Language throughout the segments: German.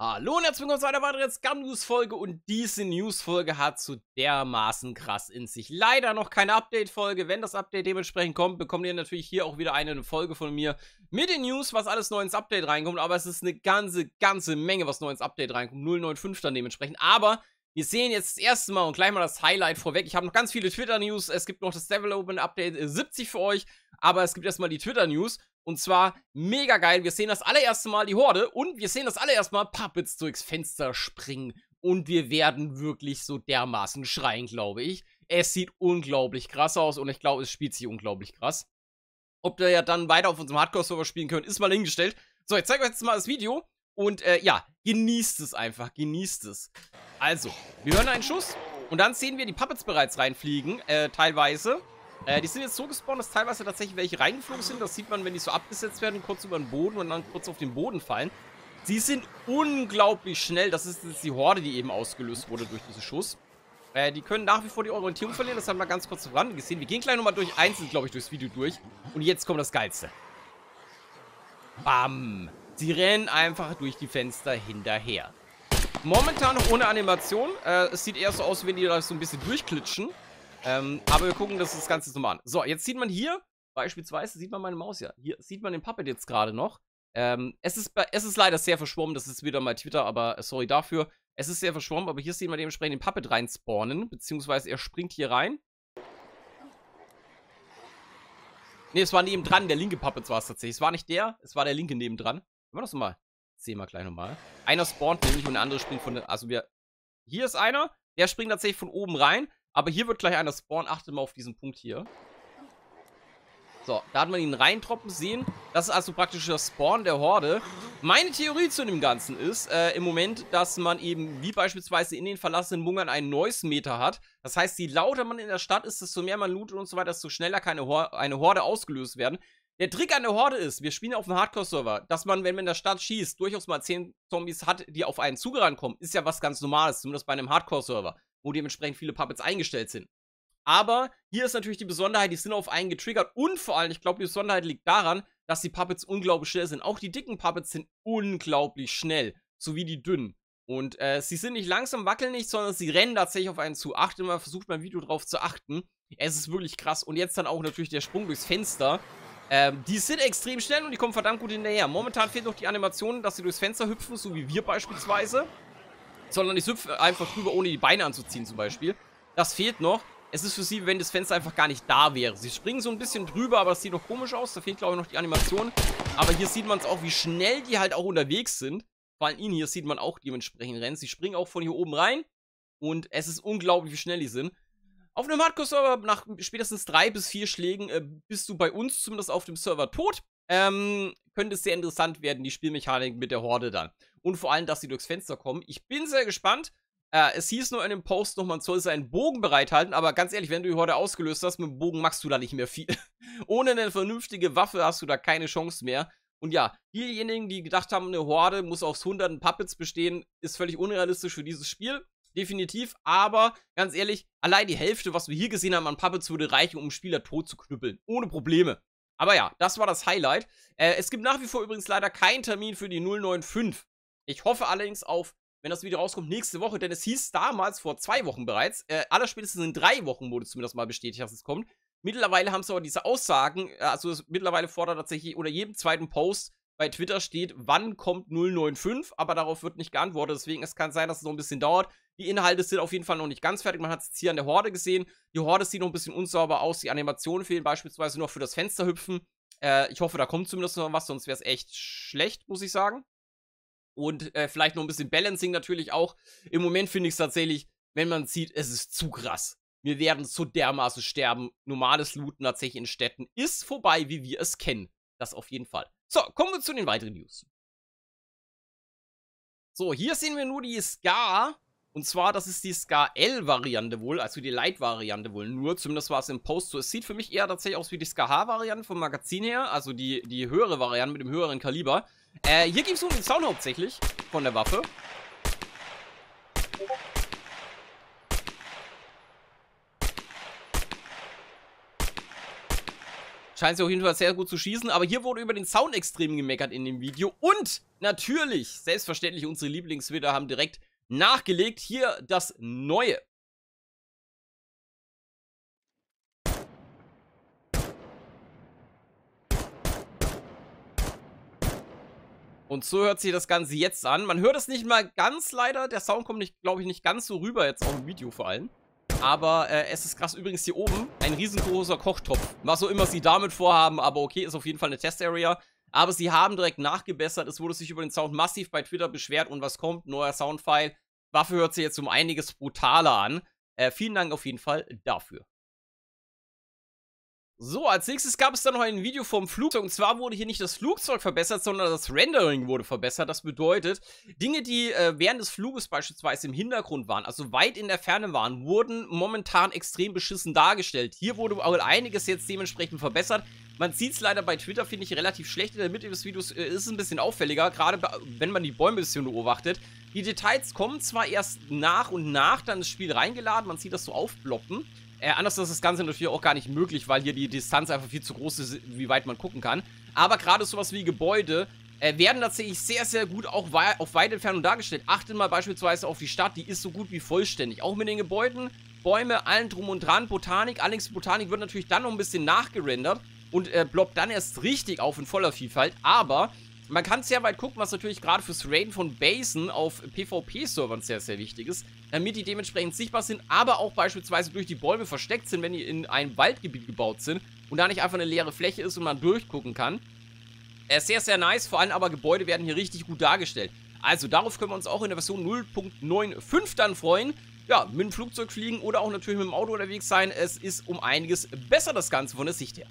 Hallo und herzlich willkommen zu einer weiteren Scam-News-Folge und diese News-Folge hat so dermaßen krass in sich. Leider noch keine Update-Folge. Wenn das Update dementsprechend kommt, bekommt ihr natürlich hier auch wieder eine Folge von mir mit den News, was alles neu ins Update reinkommt. Aber es ist eine ganze, ganze Menge, was neu ins Update reinkommt. 095 dann dementsprechend. Aber wir sehen jetzt das erste Mal und gleich mal das Highlight vorweg. Ich habe noch ganz viele Twitter-News. Es gibt noch das Devil Open Update 70 äh, für euch. Aber es gibt erstmal die Twitter-News. Und zwar mega geil. Wir sehen das allererste Mal die Horde und wir sehen das allererste Mal Puppets durchs Fenster springen. Und wir werden wirklich so dermaßen schreien, glaube ich. Es sieht unglaublich krass aus und ich glaube, es spielt sich unglaublich krass. Ob wir ja dann weiter auf unserem Hardcore-Server spielen können, ist mal hingestellt. So, ich zeige euch jetzt mal das Video und äh, ja, genießt es einfach, genießt es. Also, wir hören einen Schuss und dann sehen wir die Puppets bereits reinfliegen, äh, teilweise. Äh, die sind jetzt so gespawnt, dass teilweise tatsächlich welche reingeflogen sind. Das sieht man, wenn die so abgesetzt werden, kurz über den Boden und dann kurz auf den Boden fallen. Sie sind unglaublich schnell. Das ist jetzt die Horde, die eben ausgelöst wurde durch diesen Schuss. Äh, die können nach wie vor die Orientierung verlieren. Das haben wir ganz kurz voran gesehen. Wir gehen gleich nochmal durch einzeln, glaube ich, durchs Video durch. Und jetzt kommt das Geilste. Bam. Sie rennen einfach durch die Fenster hinterher. Momentan noch ohne Animation. Äh, es sieht eher so aus, wenn die da so ein bisschen durchklitschen. Ähm, aber wir gucken das, das Ganze nochmal an. So, jetzt sieht man hier, beispielsweise sieht man meine Maus ja. Hier sieht man den Puppet jetzt gerade noch. Ähm, es, ist, es ist leider sehr verschwommen, das ist wieder mal Twitter, aber äh, sorry dafür. Es ist sehr verschwommen, aber hier sieht man dementsprechend den Puppet rein spawnen, beziehungsweise er springt hier rein. Ne, es war nebendran, der linke Puppet war es tatsächlich. Es war nicht der, es war der linke nebendran. Können wir das nochmal. Sehen wir gleich nochmal. Einer spawnt nämlich und der andere springt von der. Also wir. Hier ist einer, der springt tatsächlich von oben rein. Aber hier wird gleich einer spawnen. Achtet mal auf diesen Punkt hier. So, da hat man ihn reintroppen sehen. Das ist also praktisch der Spawn der Horde. Meine Theorie zu dem Ganzen ist äh, im Moment, dass man eben, wie beispielsweise in den verlassenen Bungern, einen Noise-Meter hat. Das heißt, je lauter man in der Stadt ist, desto mehr man lootet und so weiter, desto schneller kann eine Horde ausgelöst werden. Der Trick an der Horde ist, wir spielen auf dem Hardcore-Server, dass man, wenn man in der Stadt schießt, durchaus mal 10 Zombies hat, die auf einen zugerannt kommen. Ist ja was ganz Normales, zumindest bei einem Hardcore-Server wo dementsprechend viele Puppets eingestellt sind. Aber hier ist natürlich die Besonderheit, die sind auf einen getriggert und vor allem, ich glaube, die Besonderheit liegt daran, dass die Puppets unglaublich schnell sind. Auch die dicken Puppets sind unglaublich schnell, sowie die dünnen. Und äh, sie sind nicht langsam, wackeln nicht, sondern sie rennen tatsächlich auf einen zu. Achtet mal, versucht mein Video drauf zu achten. Es ist wirklich krass. Und jetzt dann auch natürlich der Sprung durchs Fenster. Ähm, die sind extrem schnell und die kommen verdammt gut hinterher. Momentan fehlt noch die Animation, dass sie durchs Fenster hüpfen, so wie wir beispielsweise sondern ich hüpfe einfach drüber, ohne die Beine anzuziehen zum Beispiel. Das fehlt noch. Es ist für sie, wenn das Fenster einfach gar nicht da wäre. Sie springen so ein bisschen drüber, aber das sieht noch komisch aus. Da fehlt, glaube ich, noch die Animation. Aber hier sieht man es auch, wie schnell die halt auch unterwegs sind. Vor allem ihn hier sieht man auch dementsprechend rennen. Sie springen auch von hier oben rein. Und es ist unglaublich, wie schnell die sind. Auf einem Hardcore-Server nach spätestens drei bis vier Schlägen äh, bist du bei uns zumindest auf dem Server tot. Ähm, könnte es sehr interessant werden, die Spielmechanik mit der Horde dann und vor allem, dass sie durchs Fenster kommen. Ich bin sehr gespannt. Äh, es hieß nur in dem Post noch, man soll seinen Bogen bereithalten, aber ganz ehrlich, wenn du ihn heute ausgelöst hast, mit dem Bogen machst du da nicht mehr viel. Ohne eine vernünftige Waffe hast du da keine Chance mehr. Und ja, diejenigen, die gedacht haben, eine Horde muss aus hunderten Puppets bestehen, ist völlig unrealistisch für dieses Spiel. Definitiv, aber ganz ehrlich, allein die Hälfte, was wir hier gesehen haben an Puppets, würde reichen, um Spieler tot zu knüppeln. Ohne Probleme. Aber ja, das war das Highlight. Äh, es gibt nach wie vor übrigens leider keinen Termin für die 095. Ich hoffe allerdings auf, wenn das Video rauskommt, nächste Woche, denn es hieß damals vor zwei Wochen bereits, äh, allerspätestens in drei Wochen wurde zumindest mal bestätigt, dass es kommt. Mittlerweile haben sie aber diese Aussagen, äh, also mittlerweile fordert tatsächlich unter jedem zweiten Post bei Twitter steht, wann kommt 095, aber darauf wird nicht geantwortet, deswegen es kann sein, dass es noch ein bisschen dauert. Die Inhalte sind auf jeden Fall noch nicht ganz fertig, man hat es hier an der Horde gesehen, die Horde sieht noch ein bisschen unsauber aus, die Animationen fehlen beispielsweise noch für das Fensterhüpfen. Äh, ich hoffe, da kommt zumindest noch was, sonst wäre es echt schlecht, muss ich sagen und äh, vielleicht noch ein bisschen Balancing natürlich auch. Im Moment finde ich es tatsächlich, wenn man sieht, es ist zu krass. Wir werden so dermaßen sterben. Normales Looten tatsächlich in Städten ist vorbei, wie wir es kennen. Das auf jeden Fall. So, kommen wir zu den weiteren News. So, hier sehen wir nur die Scar. Und zwar, das ist die Scar L-Variante wohl, also die Light-Variante wohl nur. Zumindest war es im Post so. Es sieht für mich eher tatsächlich aus wie die Scar H-Variante vom Magazin her, also die, die höhere Variante mit dem höheren Kaliber. Äh, hier gibt es nur den Sound hauptsächlich von der Waffe. Scheint sie auf jeden Fall sehr gut zu schießen, aber hier wurde über den Sound extrem gemeckert in dem Video. Und natürlich, selbstverständlich, unsere Lieblingswitter haben direkt nachgelegt. Hier das Neue. Und so hört sich das Ganze jetzt an. Man hört es nicht mal ganz leider. Der Sound kommt, glaube ich, nicht ganz so rüber, jetzt auf dem Video vor allem. Aber äh, es ist krass. Übrigens hier oben ein riesengroßer Kochtopf. Was auch immer sie damit vorhaben, aber okay, ist auf jeden Fall eine Test-Area. Aber sie haben direkt nachgebessert. Es wurde sich über den Sound massiv bei Twitter beschwert. Und was kommt? Neuer Soundfile. Waffe hört sich jetzt um einiges brutaler an. Äh, vielen Dank auf jeden Fall dafür. So, als nächstes gab es dann noch ein Video vom Flugzeug. Und zwar wurde hier nicht das Flugzeug verbessert, sondern das Rendering wurde verbessert. Das bedeutet, Dinge, die äh, während des Fluges beispielsweise im Hintergrund waren, also weit in der Ferne waren, wurden momentan extrem beschissen dargestellt. Hier wurde auch einiges jetzt dementsprechend verbessert. Man sieht es leider bei Twitter, finde ich, relativ schlecht. In der Mitte des Videos äh, ist es ein bisschen auffälliger, gerade wenn man die Bäume ein bisschen beobachtet. Die Details kommen zwar erst nach und nach dann ins Spiel reingeladen. Man sieht das so aufploppen. Äh, anders ist das Ganze natürlich auch gar nicht möglich, weil hier die Distanz einfach viel zu groß ist, wie weit man gucken kann. Aber gerade sowas wie Gebäude äh, werden tatsächlich sehr, sehr gut auch wei auf weite Entfernung dargestellt. Achtet mal beispielsweise auf die Stadt, die ist so gut wie vollständig. Auch mit den Gebäuden, Bäume, allen drum und dran, Botanik. Allerdings Botanik wird natürlich dann noch ein bisschen nachgerendert und äh, bloppt dann erst richtig auf in voller Vielfalt. Aber man kann sehr weit gucken, was natürlich gerade fürs Raiden von Basen auf PvP-Servern sehr, sehr wichtig ist, damit die dementsprechend sichtbar sind, aber auch beispielsweise durch die Bäume versteckt sind, wenn die in einem Waldgebiet gebaut sind und da nicht einfach eine leere Fläche ist und man durchgucken kann. Äh, sehr, sehr nice, vor allem aber Gebäude werden hier richtig gut dargestellt. Also darauf können wir uns auch in der Version 0.95 dann freuen. Ja, mit dem Flugzeug fliegen oder auch natürlich mit dem Auto unterwegs sein. Es ist um einiges besser das Ganze von der Sicht her.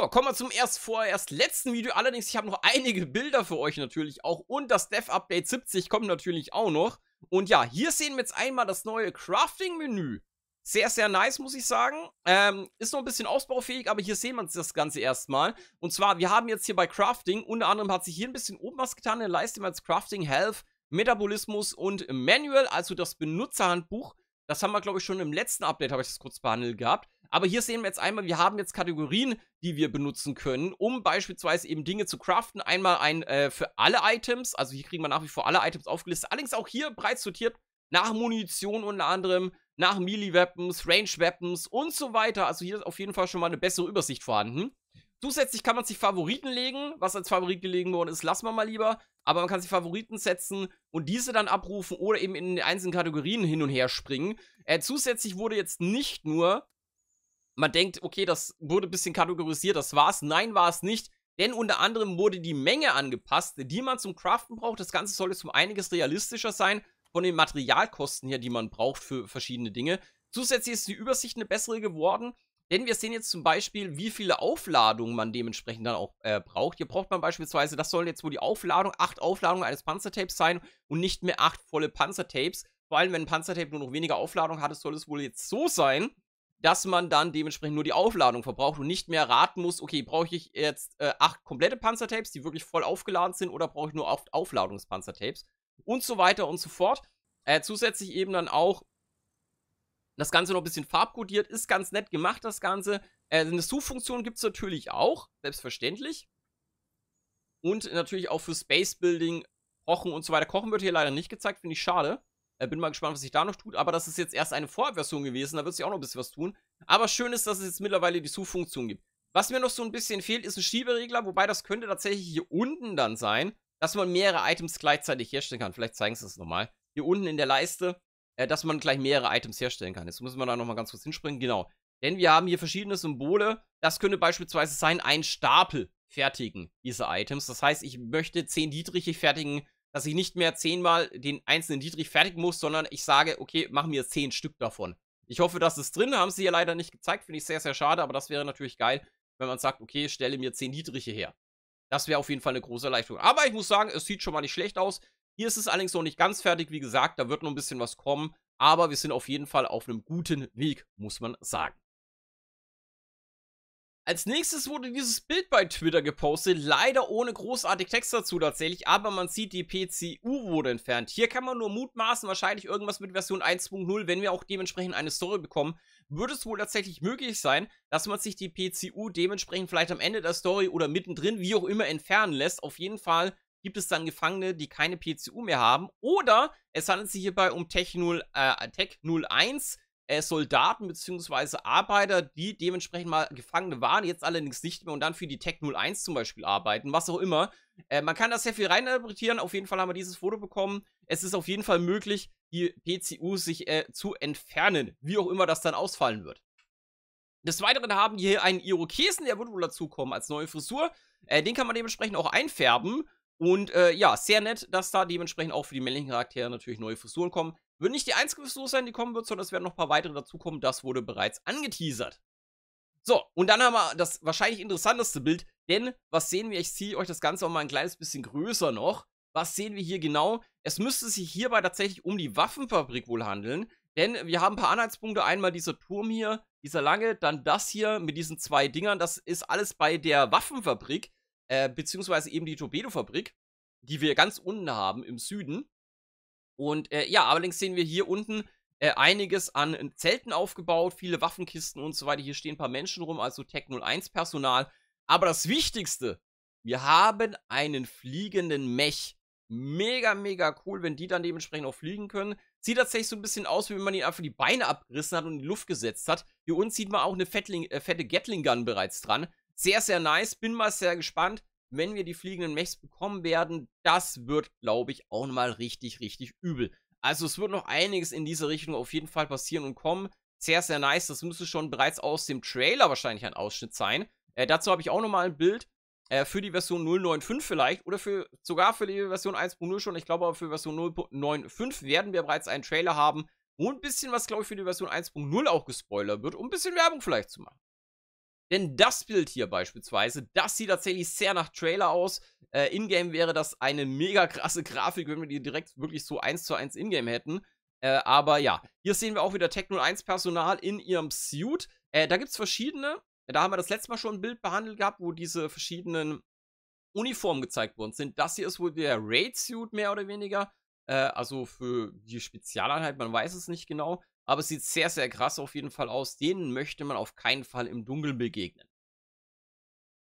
So, kommen wir zum erst vorerst letzten Video. Allerdings, ich habe noch einige Bilder für euch natürlich auch. Und das Dev-Update 70 kommt natürlich auch noch. Und ja, hier sehen wir jetzt einmal das neue Crafting-Menü. Sehr, sehr nice, muss ich sagen. Ähm, ist noch ein bisschen ausbaufähig, aber hier sehen wir das Ganze erstmal. Und zwar, wir haben jetzt hier bei Crafting, unter anderem hat sich hier ein bisschen oben was getan. Eine Leiste als Crafting, Health, Metabolismus und Manual, also das Benutzerhandbuch. Das haben wir, glaube ich, schon im letzten Update, habe ich das kurz behandelt gehabt. Aber hier sehen wir jetzt einmal, wir haben jetzt Kategorien, die wir benutzen können, um beispielsweise eben Dinge zu craften. Einmal ein äh, für alle Items, also hier kriegen wir nach wie vor alle Items aufgelistet. Allerdings auch hier breit sortiert nach Munition unter anderem, nach Melee-Weapons, Range-Weapons und so weiter. Also hier ist auf jeden Fall schon mal eine bessere Übersicht vorhanden. Zusätzlich kann man sich Favoriten legen. Was als Favorit gelegen worden ist, lassen wir mal lieber. Aber man kann sich Favoriten setzen und diese dann abrufen oder eben in den einzelnen Kategorien hin und her springen. Äh, zusätzlich wurde jetzt nicht nur man denkt, okay, das wurde ein bisschen kategorisiert, das war's. Nein, war es nicht. Denn unter anderem wurde die Menge angepasst, die man zum Craften braucht. Das Ganze soll jetzt um einiges realistischer sein von den Materialkosten her, die man braucht für verschiedene Dinge. Zusätzlich ist die Übersicht eine bessere geworden, denn wir sehen jetzt zum Beispiel, wie viele Aufladungen man dementsprechend dann auch äh, braucht. Hier braucht man beispielsweise, das sollen jetzt wohl die Aufladung, acht Aufladungen eines Panzertapes sein und nicht mehr acht volle Panzertapes. Vor allem, wenn ein Panzertape nur noch weniger Aufladung hat, soll es wohl jetzt so sein, dass man dann dementsprechend nur die Aufladung verbraucht und nicht mehr raten muss, okay, brauche ich jetzt äh, acht komplette Panzertapes, die wirklich voll aufgeladen sind, oder brauche ich nur acht Aufladungspanzertapes und so weiter und so fort. Äh, zusätzlich eben dann auch das Ganze noch ein bisschen farbkodiert, ist ganz nett gemacht, das Ganze. Äh, eine Suchfunktion gibt es natürlich auch, selbstverständlich. Und natürlich auch für Space Building, Kochen und so weiter. Kochen wird hier leider nicht gezeigt, finde ich schade. Äh, bin mal gespannt, was sich da noch tut. Aber das ist jetzt erst eine Vorabversion gewesen. Da wird sich auch noch ein bisschen was tun. Aber schön ist, dass es jetzt mittlerweile die Suchfunktion gibt. Was mir noch so ein bisschen fehlt, ist ein Schieberegler. Wobei das könnte tatsächlich hier unten dann sein, dass man mehrere Items gleichzeitig herstellen kann. Vielleicht zeigen sie es nochmal. Hier unten in der Leiste, äh, dass man gleich mehrere Items herstellen kann. Jetzt müssen wir da nochmal ganz kurz hinspringen. Genau. Denn wir haben hier verschiedene Symbole. Das könnte beispielsweise sein, ein Stapel fertigen, diese Items. Das heißt, ich möchte 10 Dietriche fertigen dass ich nicht mehr zehnmal den einzelnen Dietrich fertigen muss, sondern ich sage, okay, mach mir zehn Stück davon. Ich hoffe, das ist drin. Haben sie ja leider nicht gezeigt. Finde ich sehr, sehr schade. Aber das wäre natürlich geil, wenn man sagt, okay, stelle mir zehn Dietriche her. Das wäre auf jeden Fall eine große Erleichterung. Aber ich muss sagen, es sieht schon mal nicht schlecht aus. Hier ist es allerdings noch nicht ganz fertig. Wie gesagt, da wird noch ein bisschen was kommen. Aber wir sind auf jeden Fall auf einem guten Weg, muss man sagen. Als nächstes wurde dieses Bild bei Twitter gepostet, leider ohne großartig Text dazu tatsächlich, aber man sieht, die PCU wurde entfernt. Hier kann man nur mutmaßen, wahrscheinlich irgendwas mit Version 1.0, wenn wir auch dementsprechend eine Story bekommen, würde es wohl tatsächlich möglich sein, dass man sich die PCU dementsprechend vielleicht am Ende der Story oder mittendrin, wie auch immer, entfernen lässt. Auf jeden Fall gibt es dann Gefangene, die keine PCU mehr haben. Oder es handelt sich hierbei um Tech, 0, äh, Tech 01, äh, Soldaten bzw. Arbeiter, die dementsprechend mal Gefangene waren, jetzt allerdings nicht mehr und dann für die Tech 01 zum Beispiel arbeiten, was auch immer. Äh, man kann da sehr viel reininterpretieren. Auf jeden Fall haben wir dieses Foto bekommen. Es ist auf jeden Fall möglich, die PCU sich äh, zu entfernen, wie auch immer das dann ausfallen wird. Des Weiteren haben wir hier einen Irokesen, der wird wohl dazukommen als neue Frisur. Äh, den kann man dementsprechend auch einfärben. Und äh, ja, sehr nett, dass da dementsprechend auch für die männlichen Charaktere natürlich neue Frisuren kommen wird nicht die einzige Ressource sein, die kommen wird, sondern es werden noch ein paar weitere dazukommen. Das wurde bereits angeteasert. So, und dann haben wir das wahrscheinlich interessanteste Bild, denn was sehen wir? Ich ziehe euch das Ganze auch mal ein kleines bisschen größer noch. Was sehen wir hier genau? Es müsste sich hierbei tatsächlich um die Waffenfabrik wohl handeln, denn wir haben ein paar Anhaltspunkte. Einmal dieser Turm hier, dieser lange, dann das hier mit diesen zwei Dingern. Das ist alles bei der Waffenfabrik, äh, beziehungsweise eben die Torpedofabrik, die wir ganz unten haben im Süden. Und äh, ja, allerdings sehen wir hier unten äh, einiges an äh, Zelten aufgebaut, viele Waffenkisten und so weiter. Hier stehen ein paar Menschen rum, also Tech 01 Personal. Aber das Wichtigste, wir haben einen fliegenden Mech. Mega, mega cool, wenn die dann dementsprechend auch fliegen können. Sieht tatsächlich so ein bisschen aus, wie wenn man ihn einfach die Beine abgerissen hat und in die Luft gesetzt hat. Hier unten sieht man auch eine Fettling, äh, fette Gatling Gun bereits dran. Sehr, sehr nice. Bin mal sehr gespannt, wenn wir die fliegenden Mechs bekommen werden, das wird, glaube ich, auch nochmal richtig, richtig übel. Also es wird noch einiges in diese Richtung auf jeden Fall passieren und kommen. Sehr, sehr nice. Das müsste schon bereits aus dem Trailer wahrscheinlich ein Ausschnitt sein. Äh, dazu habe ich auch nochmal ein Bild äh, für die Version 0.9.5 vielleicht oder für sogar für die Version 1.0 schon. Ich glaube aber für Version 0.9.5 werden wir bereits einen Trailer haben, wo ein bisschen was, glaube ich, für die Version 1.0 auch gespoilert wird, um ein bisschen Werbung vielleicht zu machen. Denn das Bild hier beispielsweise, das sieht tatsächlich sehr nach Trailer aus. Äh, ingame wäre das eine mega krasse Grafik, wenn wir die direkt wirklich so eins zu eins Ingame hätten. Äh, aber ja, hier sehen wir auch wieder Tech 01 Personal in ihrem Suit. Äh, da gibt es verschiedene. Da haben wir das letzte Mal schon ein Bild behandelt gehabt, wo diese verschiedenen Uniformen gezeigt worden sind. Das hier ist wohl der Raid-Suit mehr oder weniger. Äh, also für die Spezialeinheit, man weiß es nicht genau. Aber es sieht sehr, sehr krass auf jeden Fall aus. Denen möchte man auf keinen Fall im Dunkeln begegnen.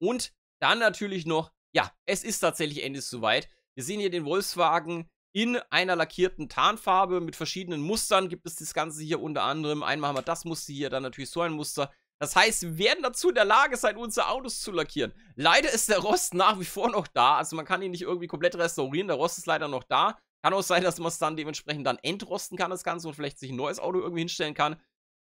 Und dann natürlich noch, ja, es ist tatsächlich endlich soweit. Wir sehen hier den Volkswagen in einer lackierten Tarnfarbe mit verschiedenen Mustern. Gibt es das Ganze hier unter anderem. Einmal haben wir das Muster hier, dann natürlich so ein Muster. Das heißt, wir werden dazu in der Lage sein, unsere Autos zu lackieren. Leider ist der Rost nach wie vor noch da. Also man kann ihn nicht irgendwie komplett restaurieren. Der Rost ist leider noch da. Kann auch sein, dass man es dann dementsprechend dann entrosten kann, das Ganze, und vielleicht sich ein neues Auto irgendwie hinstellen kann.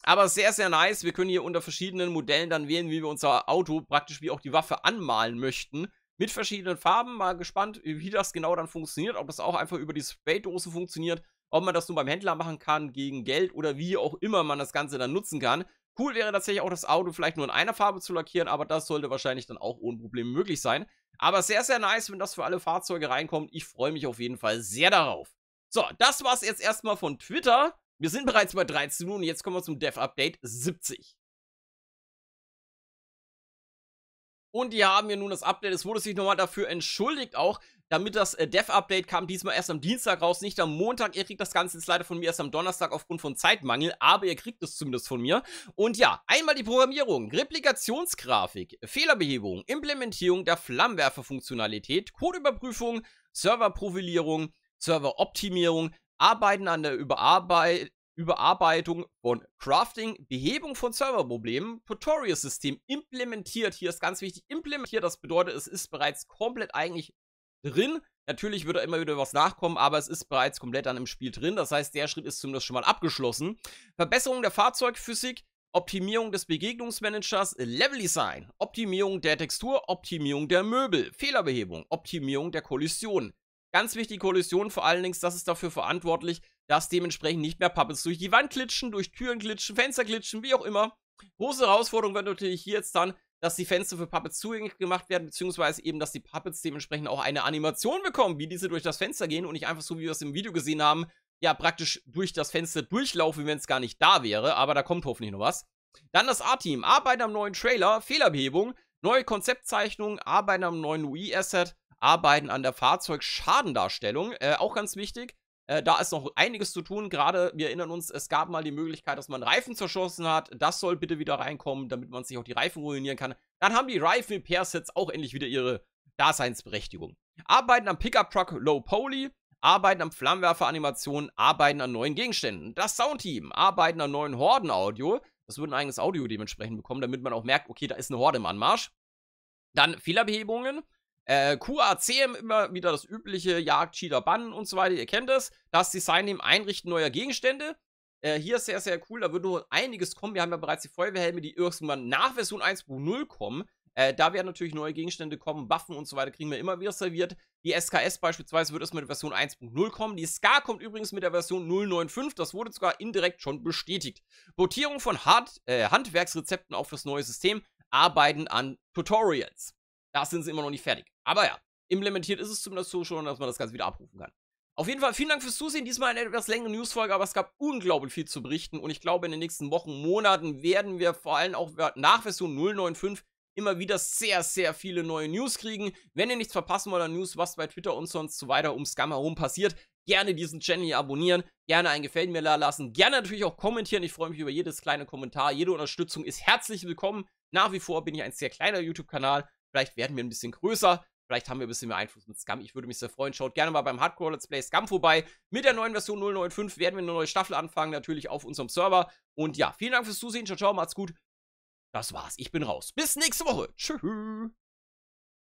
Aber sehr, sehr nice. Wir können hier unter verschiedenen Modellen dann wählen, wie wir unser Auto praktisch wie auch die Waffe anmalen möchten. Mit verschiedenen Farben. Mal gespannt, wie das genau dann funktioniert. Ob das auch einfach über die Spraydose funktioniert. Ob man das nur beim Händler machen kann, gegen Geld oder wie auch immer man das Ganze dann nutzen kann. Cool wäre tatsächlich auch das Auto vielleicht nur in einer Farbe zu lackieren, aber das sollte wahrscheinlich dann auch ohne Probleme möglich sein. Aber sehr, sehr nice, wenn das für alle Fahrzeuge reinkommt. Ich freue mich auf jeden Fall sehr darauf. So, das war's jetzt erstmal von Twitter. Wir sind bereits bei 13 Uhr und jetzt kommen wir zum Dev-Update 70. Und die haben ja nun das Update. Es wurde sich nochmal dafür entschuldigt auch, damit das äh, Dev-Update kam diesmal erst am Dienstag raus, nicht am Montag. Ihr kriegt das Ganze jetzt leider von mir erst am Donnerstag aufgrund von Zeitmangel, aber ihr kriegt es zumindest von mir. Und ja, einmal die Programmierung, Replikationsgrafik, Fehlerbehebung, Implementierung der Flammenwerfer-Funktionalität, Codeüberprüfung, Serverprofilierung, Serveroptimierung, Arbeiten an der Überarbeit Überarbeitung von Crafting, Behebung von Serverproblemen, Tutorial-System implementiert. Hier ist ganz wichtig, implementiert. Das bedeutet, es ist bereits komplett eigentlich drin. Natürlich wird da immer wieder was nachkommen, aber es ist bereits komplett dann im Spiel drin. Das heißt, der Schritt ist zumindest schon mal abgeschlossen. Verbesserung der Fahrzeugphysik, Optimierung des Begegnungsmanagers, Level Design, Optimierung der Textur, Optimierung der Möbel, Fehlerbehebung, Optimierung der Kollision. Ganz wichtig, Kollision vor allen Dingen, das ist dafür verantwortlich, dass dementsprechend nicht mehr Puppets durch die Wand glitschen, durch Türen glitschen, Fenster glitschen, wie auch immer. Große Herausforderung wird natürlich hier jetzt dann, dass die Fenster für Puppets zugänglich gemacht werden, beziehungsweise eben, dass die Puppets dementsprechend auch eine Animation bekommen, wie diese durch das Fenster gehen und nicht einfach so, wie wir es im Video gesehen haben, ja praktisch durch das Fenster durchlaufen, wenn es gar nicht da wäre, aber da kommt hoffentlich noch was. Dann das A-Team, arbeiten am neuen Trailer, Fehlerbehebung, neue Konzeptzeichnung, arbeiten am neuen UI-Asset, arbeiten an der Fahrzeugschadendarstellung, äh, auch ganz wichtig. Äh, da ist noch einiges zu tun. Gerade, wir erinnern uns, es gab mal die Möglichkeit, dass man Reifen zerschossen hat. Das soll bitte wieder reinkommen, damit man sich auch die Reifen ruinieren kann. Dann haben die reifen Pair Sets auch endlich wieder ihre Daseinsberechtigung. Arbeiten am Pickup Truck Low Poly, arbeiten am Flammenwerfer-Animationen, arbeiten an neuen Gegenständen. Das Soundteam, arbeiten an neuen Horden-Audio. Das wird ein eigenes Audio dementsprechend bekommen, damit man auch merkt, okay, da ist eine Horde im Anmarsch. Dann Fehlerbehebungen, äh, QACM immer wieder das übliche Jagd, Cheater, Bannen und so weiter. Ihr kennt es. Das Design im Einrichten neuer Gegenstände. Äh, hier ist sehr, sehr cool. Da wird noch einiges kommen. Wir haben ja bereits die Feuerwehrhelme, die irgendwann nach Version 1.0 kommen. Äh, da werden natürlich neue Gegenstände kommen, Waffen und so weiter kriegen wir immer wieder serviert. Die SKS beispielsweise wird erst mit der Version 1.0 kommen. Die SCAR kommt übrigens mit der Version 0.9.5. Das wurde sogar indirekt schon bestätigt. Portierung von Hand äh, Handwerksrezepten auf das neue System. Arbeiten an Tutorials. Da sind sie immer noch nicht fertig. Aber ja, implementiert ist es zumindest so schon, dass man das Ganze wieder abrufen kann. Auf jeden Fall vielen Dank fürs Zusehen. Diesmal eine etwas längere Newsfolge, aber es gab unglaublich viel zu berichten. Und ich glaube, in den nächsten Wochen, Monaten werden wir vor allem auch nach Version 095 immer wieder sehr, sehr viele neue News kriegen. Wenn ihr nichts verpassen wollt an News, was bei Twitter und sonst so weiter ums Scam herum passiert, gerne diesen Channel hier abonnieren, gerne ein Gefällt mir da lassen, gerne natürlich auch kommentieren. Ich freue mich über jedes kleine Kommentar. Jede Unterstützung ist herzlich willkommen. Nach wie vor bin ich ein sehr kleiner YouTube-Kanal. Vielleicht werden wir ein bisschen größer. Vielleicht haben wir ein bisschen mehr Einfluss mit Scum. Ich würde mich sehr freuen. Schaut gerne mal beim Hardcore Let's Play Scum vorbei. Mit der neuen Version 095 werden wir eine neue Staffel anfangen, natürlich auf unserem Server. Und ja, vielen Dank fürs Zusehen. Ciao, ciao, macht's gut. Das war's. Ich bin raus. Bis nächste Woche. Tschüss.